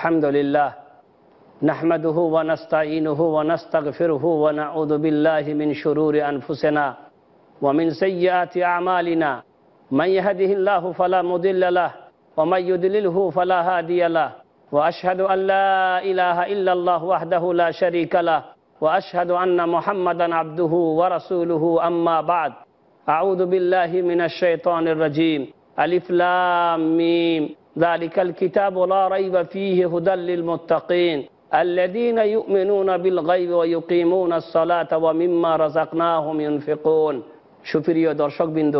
الحمد لله نحمده ونستعينه ونستغفره ونعوذ بالله من شرور أنفسنا ومن سيئات أعمالنا من يهده الله فلا مضل له ومن يدلله فلا هادي له وأشهد أن لا إله إلا الله وحده لا شريك له وأشهد أن محمدا عبده ورسوله أما بعد أعوذ بالله من الشيطان الرجيم ألف لام ميم ذلك الكتاب لا ريب فيه هدى للمتقين الذين يؤمنون بالغيب ويقيمون الصلاة ومما رزقناهم ينفقون সুপ্রিয় দর্শকবৃন্দ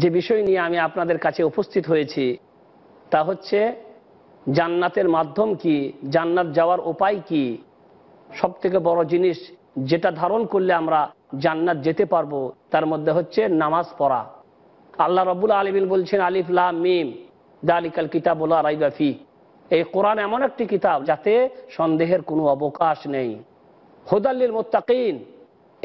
যে বিষয় নিয়ে আমি আপনাদের কাছে উপস্থিত হয়েছি তা হচ্ছে জান্নাতের মাধ্যম কি জান্নাত যাওয়ার উপায় কি সব থেকে বড় জিনিস যেটা ধারণ করলে আমরা জান্নাত যেতে পারবো তার মধ্যে হচ্ছে নামাজ পড়া আল্লাহ রবুল আলমিন বলছেন আলিফ লা মিম দালিকাল কিতাবুল রাইবাফি এই কোরআন এমন একটি কিতাব যাতে সন্দেহের কোনো অবকাশ নেই হোদাল্লিল মোত্তাকিন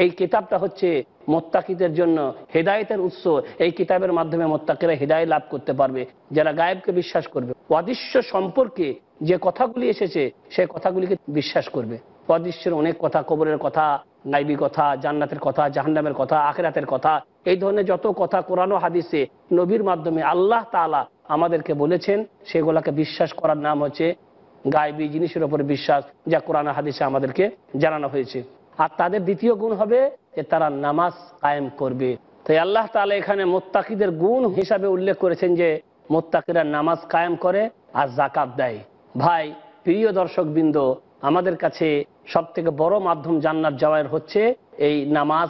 এই কিতাবটা হচ্ছে মোত্তাকিদের জন্য হেদায়তের উৎস এই কিতাবের মাধ্যমে মোত্তাকিরা হেদায় লাভ করতে পারবে যারা গায়েবকে বিশ্বাস করবে অদৃশ্য সম্পর্কে যে কথাগুলি এসেছে সেই কথাগুলিকে বিশ্বাস করবে অদৃশ্যের অনেক কথা কবরের কথা নাইবি কথা জান্নাতের কথা জাহান্নামের কথা আখেরাতের কথা এই ধরনের যত কথা কোরআন হাদিসে নবীর মাধ্যমে আল্লাহ তালা আমাদেরকে বলেছেন সেগুলাকে বিশ্বাস করার নাম হচ্ছে গায়বী জিনিসের ওপরে বিশ্বাস যা কোরআন হাদিসে আমাদেরকে জানানো হয়েছে আর তাদের দ্বিতীয় গুণ হবে যে তারা নামাজ কায়েম করবে তাই আল্লাহ তালা এখানে মোত্তাকিদের গুণ হিসাবে উল্লেখ করেছেন যে মোত্তাকিরা নামাজ কায়েম করে আর জাকাত দেয় ভাই প্রিয় দর্শকবৃন্দ আমাদের কাছে সব থেকে বড় মাধ্যম জান্নাত যাওয়ার হচ্ছে এই নামাজ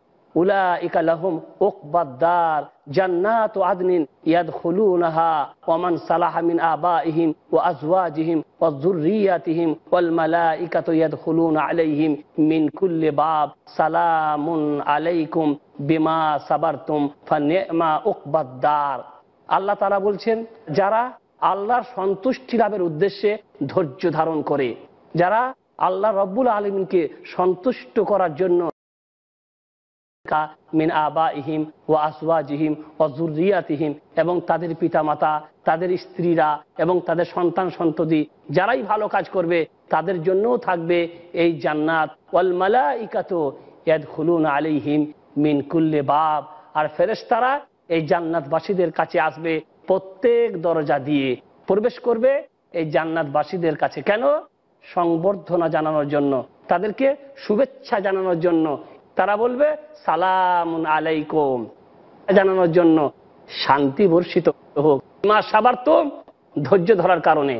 আল্লাহ তারা বলছেন যারা আল্লাহর সন্তুষ্টি লাভের উদ্দেশ্যে ধৈর্য ধারণ করে যারা আল্লাহ রব্বুল আলমকে সন্তুষ্ট করার জন্য শিক্ষা মিন আবা ইহিম ও জিহিম ও জুরিয়াতিহিম এবং তাদের পিতামাতা তাদের স্ত্রীরা এবং তাদের সন্তান সন্ততি যারাই ভালো কাজ করবে তাদের জন্যও থাকবে এই জান্নাত ওয়াল মালা ইকাত হুলুন খুলুন আলিহিম মিন কুল্লে বাব আর ফেরেস্তারা এই জান্নাতবাসীদের কাছে আসবে প্রত্যেক দরজা দিয়ে প্রবেশ করবে এই জান্নাতবাসীদের কাছে কেন সংবর্ধনা জানানোর জন্য তাদেরকে শুভেচ্ছা জানানোর জন্য তারা বলবে সালাম আলাইকুম জানানোর জন্য শান্তি বর্ষিত হোক মা সাবার তো ধৈর্য ধরার কারণে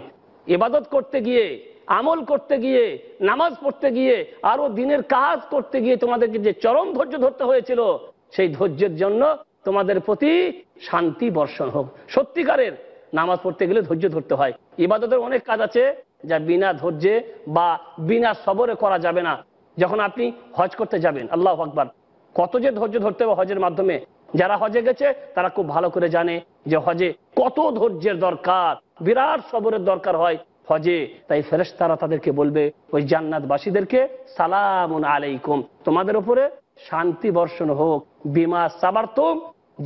এবাদত করতে গিয়ে আমল করতে গিয়ে নামাজ পড়তে গিয়ে আরো দিনের কাজ করতে গিয়ে তোমাদেরকে যে চরম ধৈর্য ধরতে হয়েছিল সেই ধৈর্যের জন্য তোমাদের প্রতি শান্তি বর্ষণ হোক সত্যিকারের নামাজ পড়তে গেলে ধৈর্য ধরতে হয় ইবাদতের অনেক কাজ আছে যা বিনা ধৈর্যে বা বিনা সবরে করা যাবে না যখন আপনি হজ করতে যাবেন আল্লাহ আকবর কত যে ধৈর্য ধরতে হবে হজের মাধ্যমে যারা হজে গেছে তারা খুব ভালো করে জানে যে হজে কত ধৈর্যের দরকার বিরাট সবরের দরকার হয় হজে তাই ফেরেস তারা তাদেরকে বলবে ওই জান্নাতবাসীদেরকে সালাম আলাইকুম তোমাদের উপরে শান্তি বর্ষণ হোক বিমা সাবার্তম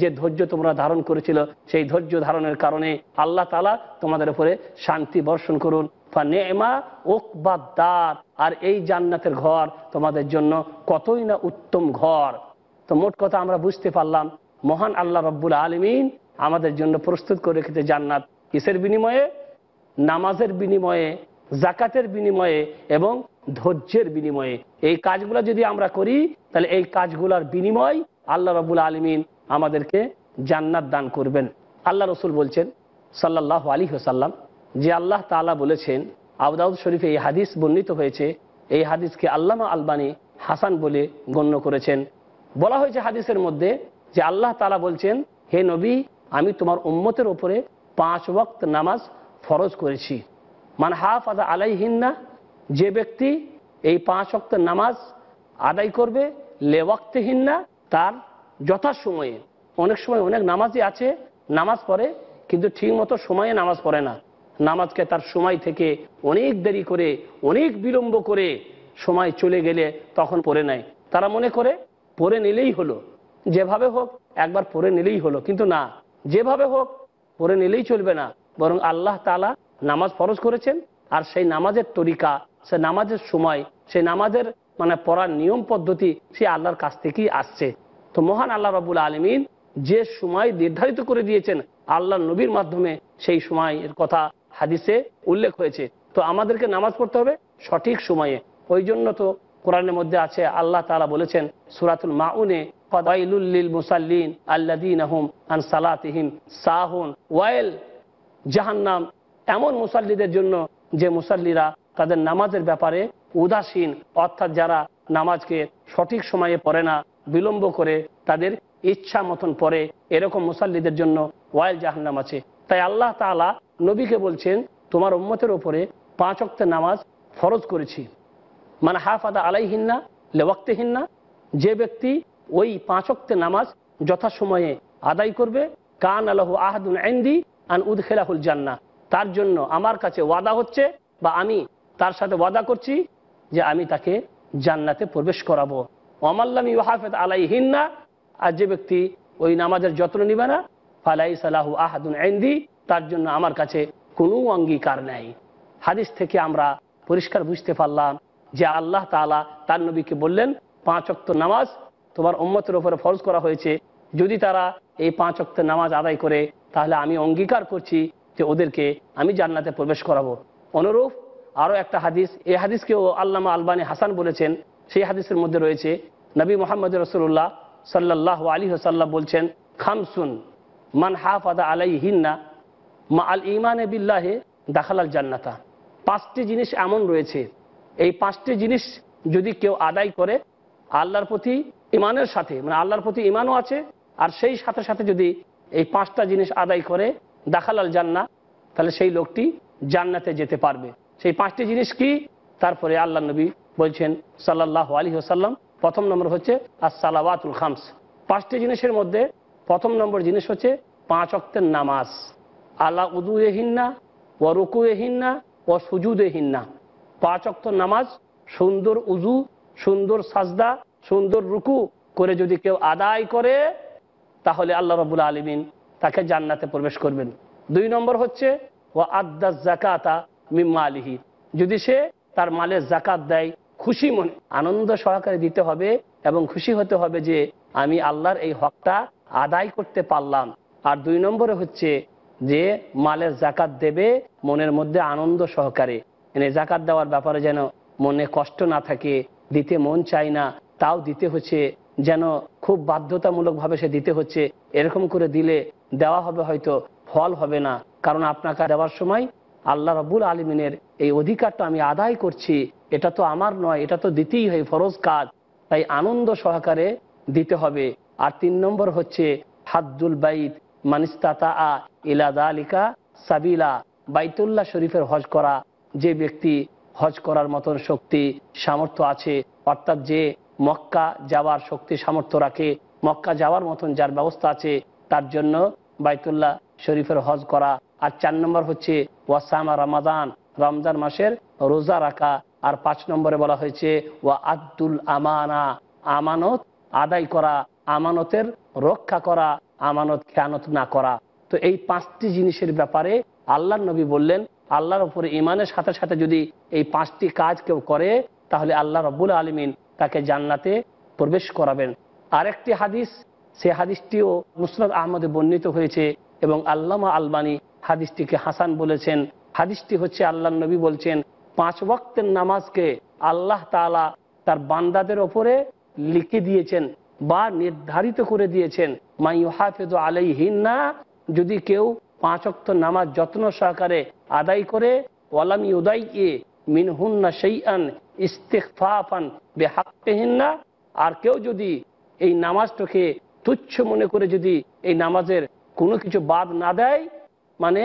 যে ধৈর্য তোমরা ধারণ করেছিল সেই ধৈর্য ধারণের কারণে আল্লাহ তালা তোমাদের উপরে শান্তি বর্ষণ করুন নেমা আর এই জান্নাতের ঘর তোমাদের জন্য কতই না উত্তম ঘর তো মোট কথা আমরা বুঝতে পারলাম মহান আল্লাহ রব্বুল আলমিন আমাদের জন্য প্রস্তুত করে রেখেছে জান্নাত কিসের বিনিময়ে নামাজের বিনিময়ে জাকাতের বিনিময়ে এবং ধৈর্যের বিনিময়ে এই কাজগুলো যদি আমরা করি তাহলে এই কাজগুলার বিনিময় আল্লাহ রবুল আলমিন আমাদেরকে জান্নাত দান করবেন আল্লাহ রসুল বলছেন সাল্লাহ আলী হোসাল্লাম যে আল্লাহ তালা বলেছেন আবদাউদ শরীফে এই হাদিস বর্ণিত হয়েছে এই হাদিসকে আল্লামা আলবানী হাসান বলে গণ্য করেছেন বলা হয়েছে হাদিসের মধ্যে যে আল্লাহ তালা বলছেন হে নবী আমি তোমার উম্মতের ওপরে পাঁচ ওক্ত নামাজ ফরজ করেছি মান হাফ আদা আলাইহিন্না যে ব্যক্তি এই পাঁচ ওক্ত নামাজ আদায় করবে লেওয়াক্তিহিন্না তার যথা সময়ে অনেক সময় অনেক নামাজই আছে নামাজ পড়ে কিন্তু ঠিক মতো সময়ে নামাজ পড়ে না নামাজকে তার সময় থেকে অনেক দেরি করে অনেক বিলম্ব করে সময় চলে গেলে তখন পরে নেয় তারা মনে করে পরে নিলেই হলো যেভাবে হোক একবার পরে নিলেই হলো কিন্তু না যেভাবে হোক পরে নিলেই চলবে না বরং আল্লাহ তালা নামাজ ফরজ করেছেন আর সেই নামাজের তরিকা সে নামাজের সময় সেই নামাজের মানে পড়ার নিয়ম পদ্ধতি সে আল্লাহর কাছ থেকেই আসছে তো মহান আল্লাহ রাবুল আলমিন যে সময় নির্ধারিত করে দিয়েছেন আল্লাহ নবীর মাধ্যমে সেই সময়ের কথা হাদিসে উল্লেখ হয়েছে তো আমাদেরকে নামাজ পড়তে হবে সঠিক সময়ে ওই জন্য তো কোরআনের মধ্যে আছে আল্লাহ তালা বলেছেন সুরাতুল মাউনে মুসাল্লিন আন ওয়াইল জাহান্নাম এমন মুসাল্লিদের জন্য যে মুসাল্লিরা তাদের নামাজের ব্যাপারে উদাসীন অর্থাৎ যারা নামাজকে সঠিক সময়ে পড়ে না বিলম্ব করে তাদের ইচ্ছা মতন পড়ে এরকম মুসাল্লিদের জন্য ওয়াইল জাহান্নাম আছে তাই আল্লাহ তালা নবীকে বলছেন তোমার উম্মতের ওপরে পাঁচ অক্ত নামাজ ফরজ করেছি মানে হাফাদা আলাইহিন্না লেওয়াক্তেহিন্না যে ব্যক্তি ওই পাঁচ অক্তে নামাজ যথাসময়ে আদায় করবে কান আলহ আহাদুল আইন্দি আন উদ খেলাহুল জান্না তার জন্য আমার কাছে ওয়াদা হচ্ছে বা আমি তার সাথে ওয়াদা করছি যে আমি তাকে জান্নাতে প্রবেশ করাবো অমাল্লাম ইউহাফেদ আলাইহিন্না আর যে ব্যক্তি ওই নামাজের যত্ন নিবে না ফালাই সালাহু আহাদুন আইন্দি তার জন্য আমার কাছে কোনো অঙ্গীকার নেই হাদিস থেকে আমরা পরিষ্কার বুঝতে পারলাম যে আল্লাহ তালা তার নবীকে বললেন পাঁচ অক্ত নামাজ তোমার উম্মতের ওপরে ফরজ করা হয়েছে যদি তারা এই পাঁচ অক্ত নামাজ আদায় করে তাহলে আমি অঙ্গীকার করছি যে ওদেরকে আমি জান্নাতে প্রবেশ করাবো অনুরূপ আরও একটা হাদিস এই হাদিসকেও আল্লামা আলবানী হাসান বলেছেন সেই হাদিসের মধ্যে রয়েছে নবী মোহাম্মদ রসুল্লাহ সাল্লাহ আলী হাসাল্লাহ বলছেন খামসুন মান হাফ আদা আলাই হিন্না মা আল ইমান বিল্লাহে দাখালাল জান্নাতা পাঁচটি জিনিস এমন রয়েছে এই পাঁচটি জিনিস যদি কেউ আদায় করে আল্লাহর প্রতি ইমানের সাথে মানে আল্লাহর প্রতি ইমানও আছে আর সেই সাথে সাথে যদি এই পাঁচটা জিনিস আদায় করে দাখালাল জান্না তাহলে সেই লোকটি জান্নাতে যেতে পারবে সেই পাঁচটি জিনিস কি তারপরে আল্লাহ নবী বলছেন সাল্লাহ আলী আসাল্লাম প্রথম নম্বর হচ্ছে আসসালাবাতুল খামস পাঁচটি জিনিসের মধ্যে প্রথম নম্বর জিনিস হচ্ছে পাঁচ অক্তের নামাজ আলা উদু এহিন্না ও রুকু এহিন্না ও সুজুদ এহিন্না পাঁচ অক্ত নামাজ সুন্দর উজু সুন্দর সাজদা সুন্দর রুকু করে যদি কেউ আদায় করে তাহলে আল্লাহ রবুল আলমিন তাকে জান্নাতে প্রবেশ করবেন দুই নম্বর হচ্ছে ও আদ্দা জাকাতা মিম্মা আলিহি যদি সে তার মালের জাকাত দেয় খুশি মনে আনন্দ সহকারে দিতে হবে এবং খুশি হতে হবে যে আমি আল্লাহর এই হকটা আদায় করতে পারলাম আর দুই নম্বরে হচ্ছে যে মালের জাকাত দেবে মনের মধ্যে আনন্দ সহকারে মানে জাকাত দেওয়ার ব্যাপারে যেন মনে কষ্ট না থাকে দিতে মন চায় না তাও দিতে হচ্ছে যেন খুব বাধ্যতামূলকভাবে সে দিতে হচ্ছে এরকম করে দিলে দেওয়া হবে হয়তো ফল হবে না কারণ আপনাকে দেওয়ার সময় আল্লাহ রবুল আলমিনের এই অধিকারটা আমি আদায় করছি এটা তো আমার নয় এটা তো দিতেই হয় ফরজ কাজ তাই আনন্দ সহকারে দিতে হবে আর তিন নম্বর হচ্ছে হাদ্দুল বাইত মানিস্তাতা আ আলিকা সাবিলা বাইতুল্লাহ শরীফের হজ করা যে ব্যক্তি হজ করার মতন শক্তি সামর্থ্য আছে অর্থাৎ যে মক্কা যাওয়ার শক্তি সামর্থ্য রাখে মক্কা যাওয়ার মতন যার ব্যবস্থা আছে তার জন্য বাইতুল্লাহ শরীফের হজ করা আর চার নম্বর হচ্ছে ওয়াসামা রামাদান রমজান মাসের রোজা রাখা আর পাঁচ নম্বরে বলা হয়েছে ওয়া আব্দুল আমানা আমানত আদায় করা আমানতের রক্ষা করা আমানত খেয়ানত না করা তো এই পাঁচটি জিনিসের ব্যাপারে আল্লাহ নবী বললেন আল্লাহর ওপরে ইমানের সাথে সাথে যদি এই পাঁচটি কাজ কেউ করে তাহলে আল্লাহ রব্বুল আলমিন তাকে জান্নাতে প্রবেশ করাবেন আরেকটি হাদিস সে হাদিসটিও নুসরত আহমদে বর্ণিত হয়েছে এবং আল্লামা আলবানি হাদিসটিকে হাসান বলেছেন হাদিসটি হচ্ছে আল্লাহ নবী বলছেন পাঁচ ওয়াক্তের নামাজকে আল্লাহ তালা তার বান্দাদের ওপরে লিখে দিয়েছেন বা নির্ধারিত করে দিয়েছেন মাইউ হাফেজ আলাই হিন্না যদি কেউ পাঁচ অক্ত নামাজ যত্ন সহকারে আদায় করে ওয়ালাম ইউদাই মিনহুন্না সেই আন ইস্তেকফাফান বেহাক্তেহিন্না আর কেউ যদি এই নামাজটাকে তুচ্ছ মনে করে যদি এই নামাজের কোনো কিছু বাদ না দেয় মানে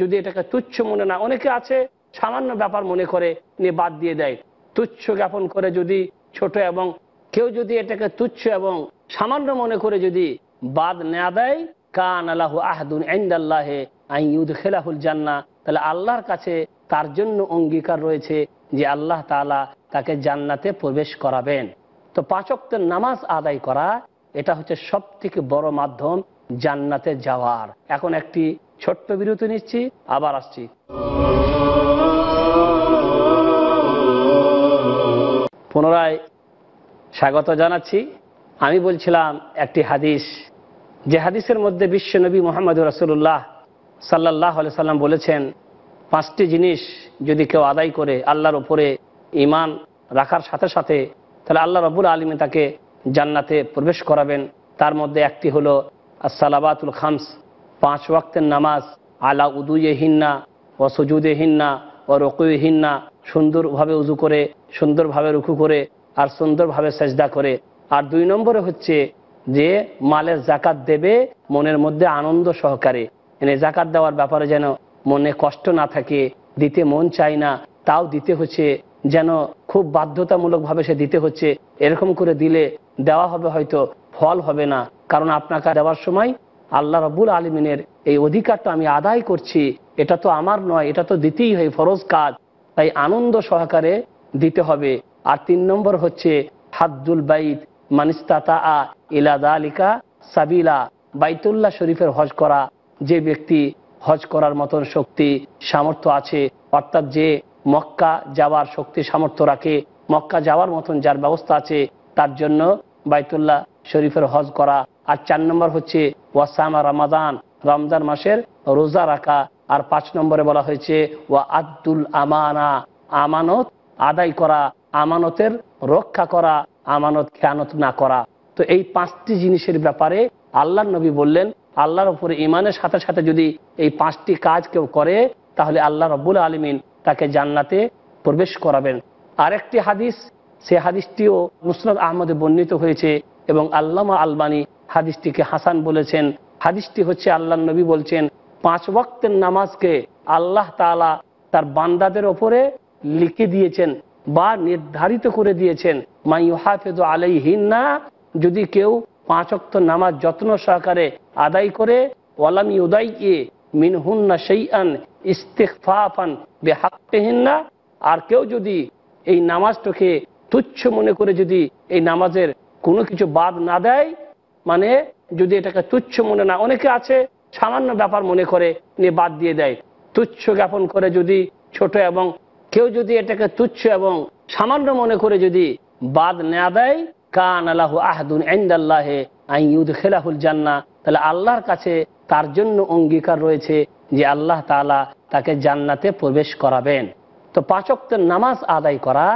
যদি এটাকে তুচ্ছ মনে না অনেকে আছে সামান্য ব্যাপার মনে করে নিয়ে বাদ দিয়ে দেয় তুচ্ছ জ্ঞাপন করে যদি ছোট এবং কেউ যদি এটাকে তুচ্ছ এবং সামান্য মনে করে যদি বাদ না দেয় কান আল্লাহ আহদুন আইন্দাল্লাহে ইউদ খেলাহুল জান্না তাহলে আল্লাহর কাছে তার জন্য অঙ্গীকার রয়েছে যে আল্লাহ তালা তাকে জান্নাতে প্রবেশ করাবেন তো পাচকদের নামাজ আদায় করা এটা হচ্ছে সব থেকে বড় মাধ্যম জান্নাতে যাওয়ার এখন একটি ছোট্ট বিরতি নিচ্ছি আবার আসছি পুনরায় স্বাগত জানাচ্ছি আমি বলছিলাম একটি হাদিস যে হাদিসের মধ্যে বিশ্বনবী মোহাম্মদ রসুল্লাহ সাল্লাহ সাল্লাম বলেছেন পাঁচটি জিনিস যদি কেউ আদায় করে আল্লাহর ওপরে ইমান রাখার সাথে সাথে তাহলে আল্লাহ রবুল আলমী তাকে জান্নাতে প্রবেশ করাবেন তার মধ্যে একটি হল সালাবাতুল খামস পাঁচ ওয়াক্তের নামাজ আলা উদুয়ে হিন্না ও সুজুদে হিন্না ও রকুয়ে হিন্না সুন্দরভাবে উজু করে সুন্দরভাবে রুখু করে আর সুন্দরভাবে সেজদা করে আর দুই নম্বরে হচ্ছে যে মালের জাকাত দেবে মনের মধ্যে আনন্দ সহকারে এনে মানে জাকাত দেওয়ার ব্যাপারে যেন মনে কষ্ট না থাকে দিতে মন চায় না তাও দিতে হচ্ছে যেন খুব বাধ্যতামূলকভাবে সে দিতে হচ্ছে এরকম করে দিলে দেওয়া হবে হয়তো ফল হবে না কারণ আপনাকে দেওয়ার সময় আল্লাহ রবুল আলমিনের এই অধিকারটা আমি আদায় করছি এটা তো আমার নয় এটা তো দিতেই হয় ফরজ কাজ তাই আনন্দ সহকারে দিতে হবে আর তিন নম্বর হচ্ছে হাদ্দুল বাইত মানিস্তাতা আ ইলাদা আলিকা সাবিলা বাইতুল্লাহ শরীফের হজ করা যে ব্যক্তি হজ করার মতন শক্তি সামর্থ্য আছে অর্থাৎ যে মক্কা যাওয়ার শক্তি সামর্থ্য রাখে মক্কা যাওয়ার মতন যার ব্যবস্থা আছে তার জন্য বাইতুল্লাহ শরীফের হজ করা আর চার নম্বর হচ্ছে ওয়াসামা রামাদান রমজান মাসের রোজা রাখা আর পাঁচ নম্বরে বলা হয়েছে ওয়া আব্দুল আমানা আমানত আদায় করা আমানতের রক্ষা করা আমানত খেয়ানত না করা তো এই পাঁচটি জিনিসের ব্যাপারে আল্লাহ নবী বললেন আল্লাহর উপরে ইমানের সাথে সাথে যদি এই পাঁচটি কাজ কেউ করে তাহলে আল্লাহ রব্বুল আলমিন তাকে জান্নাতে প্রবেশ করাবেন আরেকটি হাদিস সে হাদিসটিও মুসরত আহমদে বর্ণিত হয়েছে এবং আল্লামা আলবানি হাদিসটিকে হাসান বলেছেন হাদিসটি হচ্ছে আল্লাহ নবী বলছেন পাঁচ ওয়াক্তের নামাজকে আল্লাহ তালা তার বান্দাদের ওপরে লিখে দিয়েছেন বা নির্ধারিত করে দিয়েছেন মাইউ হাফেজ আলাই হিন্না যদি কেউ পাঁচক্ত নামাজ যত্ন সহকারে আদায় করে ওয়ালাম ইউদাই এ মিনহুন্না সেই আন ইস্তেকফাফান বেহাক্তেহিন্না আর কেউ যদি এই নামাজটাকে তুচ্ছ মনে করে যদি এই নামাজের কোনো কিছু বাদ না দেয় মানে যদি এটাকে তুচ্ছ মনে না অনেকে আছে সামান্য ব্যাপার মনে করে নিয়ে বাদ দিয়ে দেয় তুচ্ছ জ্ঞাপন করে যদি ছোট এবং কেউ যদি এটাকে তুচ্ছ এবং সামান্য মনে করে যদি বাদ না দেয় কান আল্লাহ আহদুন আইন্দাল্লাহে ইউদ খেলাহুল জান্না তাহলে আল্লাহর কাছে তার জন্য অঙ্গীকার রয়েছে যে আল্লাহ তালা তাকে জান্নাতে প্রবেশ করাবেন তো পাচকদের নামাজ আদায় করা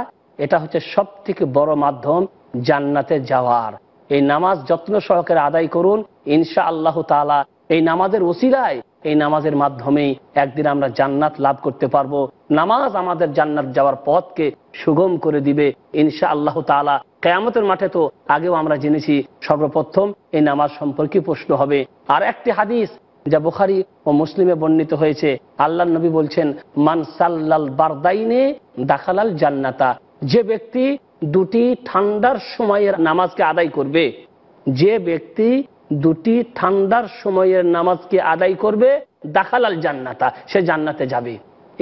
এটা হচ্ছে সব থেকে বড় মাধ্যম জান্নাতে যাওয়ার এই নামাজ যত্ন সহকারে আদায় করুন ইনশা আল্লাহ তালা এই নামাজের ওসিলায় এই নামাজের মাধ্যমে একদিন আমরা জান্নাত লাভ করতে পারবো নামাজ আমাদের জান্নাত যাওয়ার পথকে সুগম করে দিবে ইনশা আল্লাহ তালা কেয়ামতের মাঠে তো আগেও আমরা জেনেছি সর্বপ্রথম এই নামাজ সম্পর্কে প্রশ্ন হবে আর একটি হাদিস যা বুখারি ও মুসলিমে বর্ণিত হয়েছে আল্লাহ নবী বলছেন মানসাল্লাল বারদাইনে দাখালাল জান্নাতা যে ব্যক্তি দুটি ঠান্ডার সময়ের নামাজকে আদায় করবে যে ব্যক্তি দুটি ঠান্ডার সময়ের নামাজকে আদায় করবে দাখালাল জান্নাতা সে জান্নাতে যাবে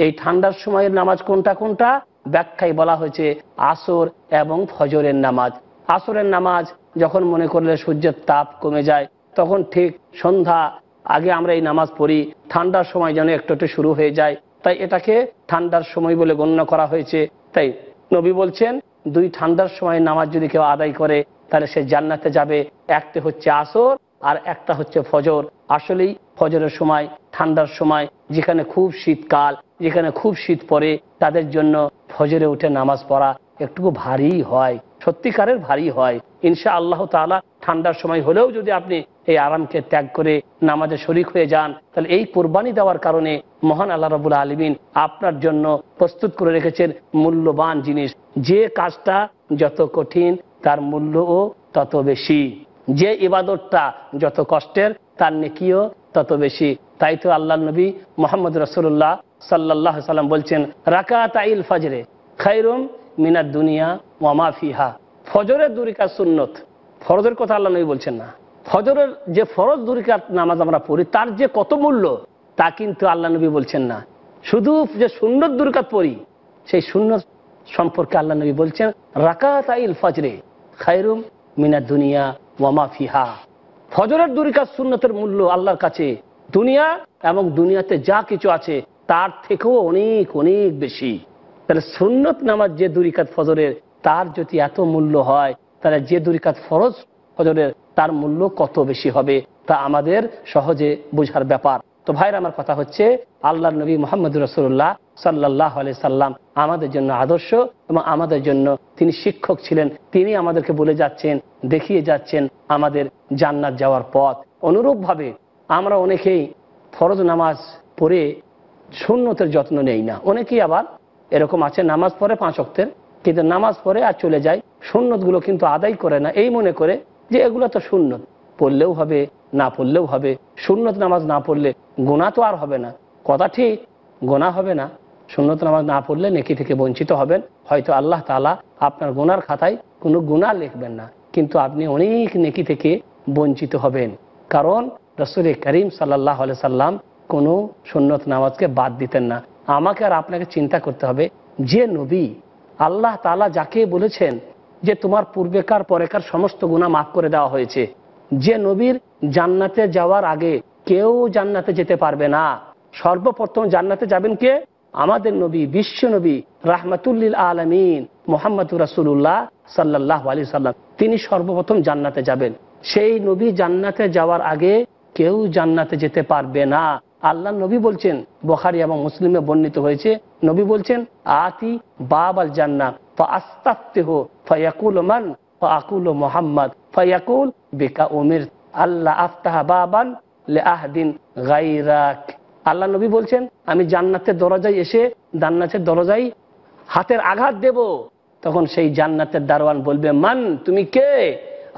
এই ঠান্ডার সময়ের নামাজ কোনটা কোনটা ব্যাখ্যায় বলা হয়েছে আসর এবং ফজরের নামাজ আসরের নামাজ যখন মনে করলে সূর্যের তাপ কমে যায় তখন ঠিক সন্ধ্যা আগে আমরা এই নামাজ পড়ি ঠান্ডার সময় যেন একটু একটু শুরু হয়ে যায় তাই এটাকে ঠান্ডার সময় বলে গণ্য করা হয়েছে তাই নবী বলছেন দুই ঠান্ডার সময় নামাজ যদি কেউ আদায় করে তাহলে সে জান্নাতে যাবে একটি হচ্ছে আসর আর একটা হচ্ছে ফজর আসলেই ফজরের সময় ঠান্ডার সময় যেখানে খুব শীতকাল যেখানে খুব শীত পড়ে তাদের জন্য ফজরে উঠে নামাজ পড়া একটু ভারী হয় সত্যিকারের ভারী হয় ইনশা আল্লাহ তালা ঠান্ডার সময় হলেও যদি আপনি এই আরামকে ত্যাগ করে নামাজে শরিক হয়ে যান তাহলে এই কোরবানি দেওয়ার কারণে মহান আল্লাহ রবুল আলমিন আপনার জন্য প্রস্তুত করে রেখেছেন মূল্যবান জিনিস যে কাজটা যত কঠিন তার মূল্যও তত বেশি যে ইবাদতটা যত কষ্টের তার নেকিও তত বেশি তাই তো আল্লাহ নবী মোহাম্মদ রসুল্লাহ সাল্লাহ সাল্লাম বলছেন রাকা তাইল ফাজরে খাইরুম মিনার দুনিয়া ওয়ামা ফিহা ফজরের দুরিকার সুন্নত ফরজের কথা আল্লাহ নবী বলছেন না ফজরের যে ফরজ দুরিকার নামাজ আমরা পড়ি তার যে কত মূল্য তা কিন্তু আল্লাহ নবী বলছেন না শুধু যে সুন্নত দুরিকাত পড়ি সেই সুন্নত সম্পর্কে আল্লাহ নবী বলছেন রাকাত আইল ফজরে খায়রুম মিনা দুনিয়া ওয়ামা ফিহা ফজরের দুরিকার সুন্নতের মূল্য আল্লাহর কাছে দুনিয়া এবং দুনিয়াতে যা কিছু আছে তার থেকেও অনেক অনেক বেশি তাহলে সুন্নত নামাজ যে দুরিকাত ফজরের তার যদি এত মূল্য হয় তাহলে যে দুরিকাত ফরজ হজরের তার মূল্য কত বেশি হবে তা আমাদের সহজে বোঝার ব্যাপার তো ভাইর আমার কথা হচ্ছে আল্লাহ নবী মোহাম্মদ রসুল্লাহ সাল্লাহ সাল্লাম আমাদের জন্য আদর্শ এবং আমাদের জন্য তিনি শিক্ষক ছিলেন তিনি আমাদেরকে বলে যাচ্ছেন দেখিয়ে যাচ্ছেন আমাদের জান্নাত যাওয়ার পথ অনুরূপভাবে আমরা অনেকেই ফরজ নামাজ পড়ে শূন্যতের যত্ন নেই না অনেকেই আবার এরকম আছে নামাজ পড়ে পাঁচ অক্তের কিন্তু নামাজ পড়ে আর চলে যায় সুন্নতগুলো কিন্তু আদায় করে না এই মনে করে যে এগুলো তো সুন্নত পড়লেও হবে না পড়লেও হবে সুন্নত নামাজ না পড়লে গোনা তো আর হবে না কথা ঠিক গোনা হবে না সুন্নত নামাজ না পড়লে নেকি থেকে বঞ্চিত হবেন হয়তো আল্লাহ তালা আপনার গোনার খাতায় কোনো গুণা লিখবেন না কিন্তু আপনি অনেক নেকি থেকে বঞ্চিত হবেন কারণ রসুল করিম সাল্লাহ সাল্লাম কোনো সুন্নত নামাজকে বাদ দিতেন না আমাকে আর আপনাকে চিন্তা করতে হবে যে নবী আল্লাহ তালা যাকে বলেছেন যে তোমার পূর্বেকার পরেকার সমস্ত গুণা মাফ করে দেওয়া হয়েছে যে নবীর জান্নাতে যাওয়ার আগে কেউ জান্নাতে যেতে পারবে না সর্বপ্রথম জান্নাতে যাবেন কে আমাদের নবী বিশ্ব নবী রাহমাতুল্লিল আলমিন মোহাম্মদ রাসুল্লাহ সাল্লাহ আলি সাল্লাম তিনি সর্বপ্রথম জান্নাতে যাবেন সেই নবী জান্নাতে যাওয়ার আগে কেউ জান্নাতে যেতে পারবে না আল্লাহ নবী বলছেন বখারি এবং মুসলিমে বর্ণিত হয়েছে নবী বলছেন আতি বাবাল জান্না আস্তাত্তেহ মোহাম্মদ ফয়াকুল বেকা ওমির আল্লাহ আফতাহা বাবান লে আহদিন গাইরাক আল্লাহ নবী বলছেন আমি জান্নাতের দরজায় এসে জান্নাতের দরজাই হাতের আঘাত দেব তখন সেই জান্নাতের দারোয়ান বলবে মান তুমি কে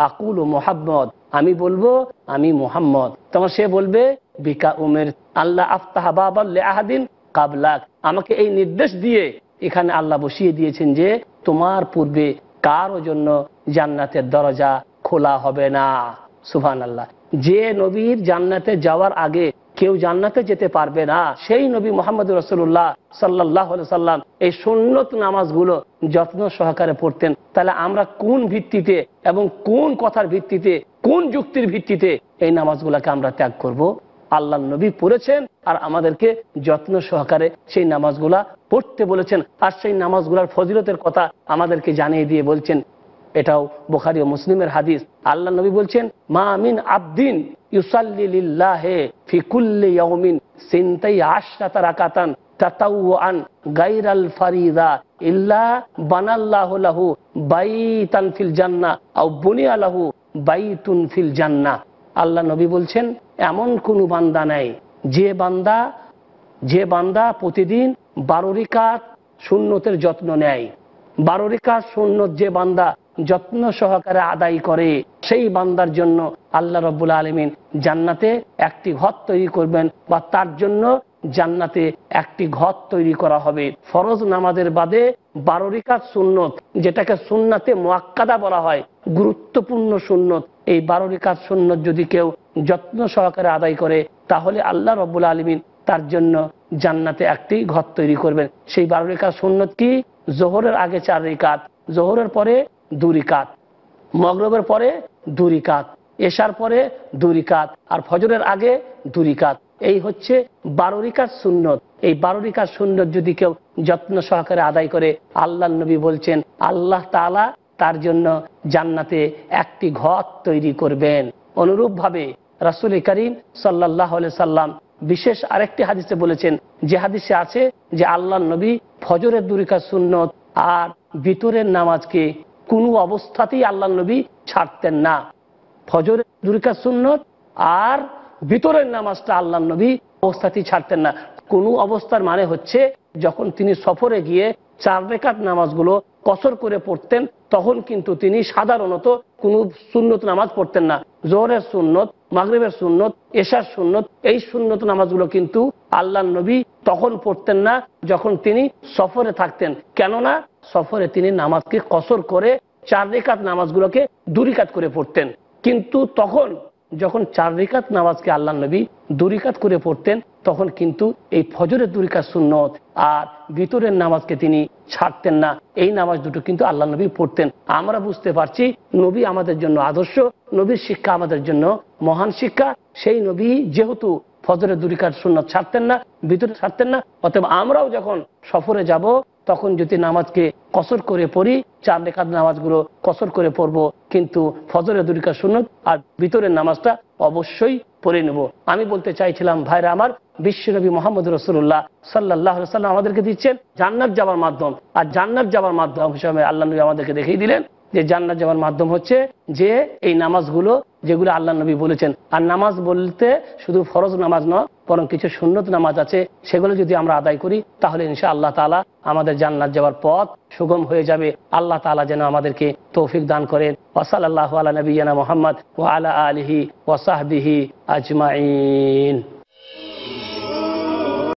আকুল ও মোহাম্মদ আমি বলবো আমি মোহাম্মদ তখন সে বলবে বিকা উমের আল্লাহ আফতাহা বাবাল্লে আহাদিন কাবলাক আমাকে এই নির্দেশ দিয়ে এখানে আল্লাহ বসিয়ে দিয়েছেন যে তোমার পূর্বে কারো জন্য জান্নাতের দরজা খোলা হবে না সুহান আল্লাহ যে নবীর জান্নাতে যাওয়ার আগে কেউ জান্নাতে যেতে পারবে না সেই নবী মোহাম্মদ রসুল্লাহ সাল্লাহ সাল্লাম এই সুন্নত নামাজগুলো যত্ন সহকারে পড়তেন তাহলে আমরা কোন ভিত্তিতে এবং কোন কথার ভিত্তিতে কোন যুক্তির ভিত্তিতে এই নামাজগুলোকে আমরা ত্যাগ করব। আল্লাহ নবী পড়েছেন আর আমাদেরকে যত্ন সহকারে সেই নামাজগুলা পড়তে বলেছেন আর সেই নামাজগুলার ফজিলতের কথা আমাদেরকে জানিয়ে দিয়ে বলছেন এটাও বোখারি ও মুসলিমের হাদিস আল্লাহ নবী বলছেন মা আমিন আবদিন ফিকুল্লি ফারিদা বানাল্লাহু লাহু জান্নাহ আল্লাহ নবী বলছেন এমন কোনো বান্দা নেই যে বান্দা যে বান্দা প্রতিদিন বারো রিকাত শূন্যতের যত্ন নেয় বারো রিকাত শূন্যত যে বান্দা যত্ন সহকারে আদায় করে সেই বান্দার জন্য আল্লাহ রব্বুল আলমিন জান্নাতে একটি ঘর তৈরি করবেন বা তার জন্য জান্নাতে একটি ঘর তৈরি করা হবে ফরজ নামাজের বাদে বারো রিকাত সুন্নত যেটাকে সুন্নাতে মোয়াক্কাদা বলা হয় গুরুত্বপূর্ণ সুন্নত এই বারো রিকাত সুন্নত যদি কেউ যত্ন সহকারে আদায় করে তাহলে আল্লাহ রব্বুল আলমিন তার জন্য জান্নাতে একটি ঘর তৈরি করবেন সেই বারো রিকাত সুন্নত কি জোহরের আগে চার রিকাত জোহরের পরে দুরি কাত মগরবের পরে দুরি কাত এশার পরে দুরি কাত আর ফজরের আগে দুরি কাত এই হচ্ছে বারোরিকার সুন্নত এই বারোরিকার সুন্নত যদি কেউ যত্ন সহকারে আদায় করে আল্লাহ নবী বলছেন আল্লাহ তালা তার জন্য জান্নাতে একটি ঘর তৈরি করবেন অনুরূপভাবে রাসুল করিম সাল্লাহ সাল্লাম বিশেষ আরেকটি হাদিসে বলেছেন যে হাদিসে আছে যে আল্লাহ নবী ফজরের দুরিকা সুন্নত আর ভিতরের নামাজকে কোনো অবস্থাতেই আল্লাহ নবী ছাড়তেন না ফজরের দুরিকা সুন্নত আর ভিতরের নামাজটা আল্লাহ নবী অবস্থাতেই ছাড়তেন না কোনো অবস্থার মানে হচ্ছে যখন তিনি সফরে গিয়ে চার রেখাত নামাজগুলো কসর করে পড়তেন তখন কিন্তু তিনি সাধারণত কোন সুন্নত নামাজ পড়তেন না জোহরের সুন্নত মাগরীবের সুন্নত এশার সুন্নত এই সুন্নত নামাজগুলো কিন্তু আল্লাহ নবী তখন পড়তেন না যখন তিনি সফরে থাকতেন কেননা সফরে তিনি নামাজকে কসর করে চার রেখাত নামাজগুলোকে দুরিকাত করে পড়তেন কিন্তু তখন যখন চার রিকাত নামাজকে আল্লাহ নবী দুরিকাত করে পড়তেন তখন কিন্তু এই ফজরের দুরিকাত সুন্নত আর ভিতরের নামাজকে তিনি ছাড়তেন না এই নামাজ দুটো কিন্তু আল্লাহ নবী পড়তেন আমরা বুঝতে পারছি নবী আমাদের জন্য আদর্শ নবীর শিক্ষা আমাদের জন্য মহান শিক্ষা সেই নবী যেহেতু ফজরের দুরিকার সুন্নত ছাড়তেন না ভিতরে ছাড়তেন না অতএব আমরাও যখন সফরে যাব তখন যদি নামাজকে কসর করে পড়ি চার রেখাত নামাজগুলো কসর করে পড়ব কিন্তু ফজরে দুরিকা সুনত আর ভিতরের নামাজটা অবশ্যই পড়ে নেব আমি বলতে চাইছিলাম ভাইরা আমার বিশ্বনবী মোহাম্মদ রসুল্লাহ সাল্লাহ সাল্লাম আমাদেরকে দিচ্ছেন জান্নাত যাওয়ার মাধ্যম আর জান্নাত যাওয়ার মাধ্যম হিসাবে আল্লাহ নবী আমাদেরকে দেখিয়ে দিলেন যে জান্নাত যাওয়ার মাধ্যম হচ্ছে যে এই নামাজগুলো যেগুলো আল্লাহ নবী বলেছেন আর নামাজ বলতে শুধু ফরজ নামাজ নয় বরং কিছু সুন্নত নামাজ আছে সেগুলো যদি আমরা আদায় করি তাহলে ইনশা আল্লাহ তালা আমাদের জান্নাত যাওয়ার পথ সুগম হয়ে যাবে আল্লাহ তালা যেন আমাদেরকে তৌফিক দান করেন ওসাল আল্লাহ আলা নবীনা মোহাম্মদ ও আলা আলহি ওসাহবিহি আজমাইন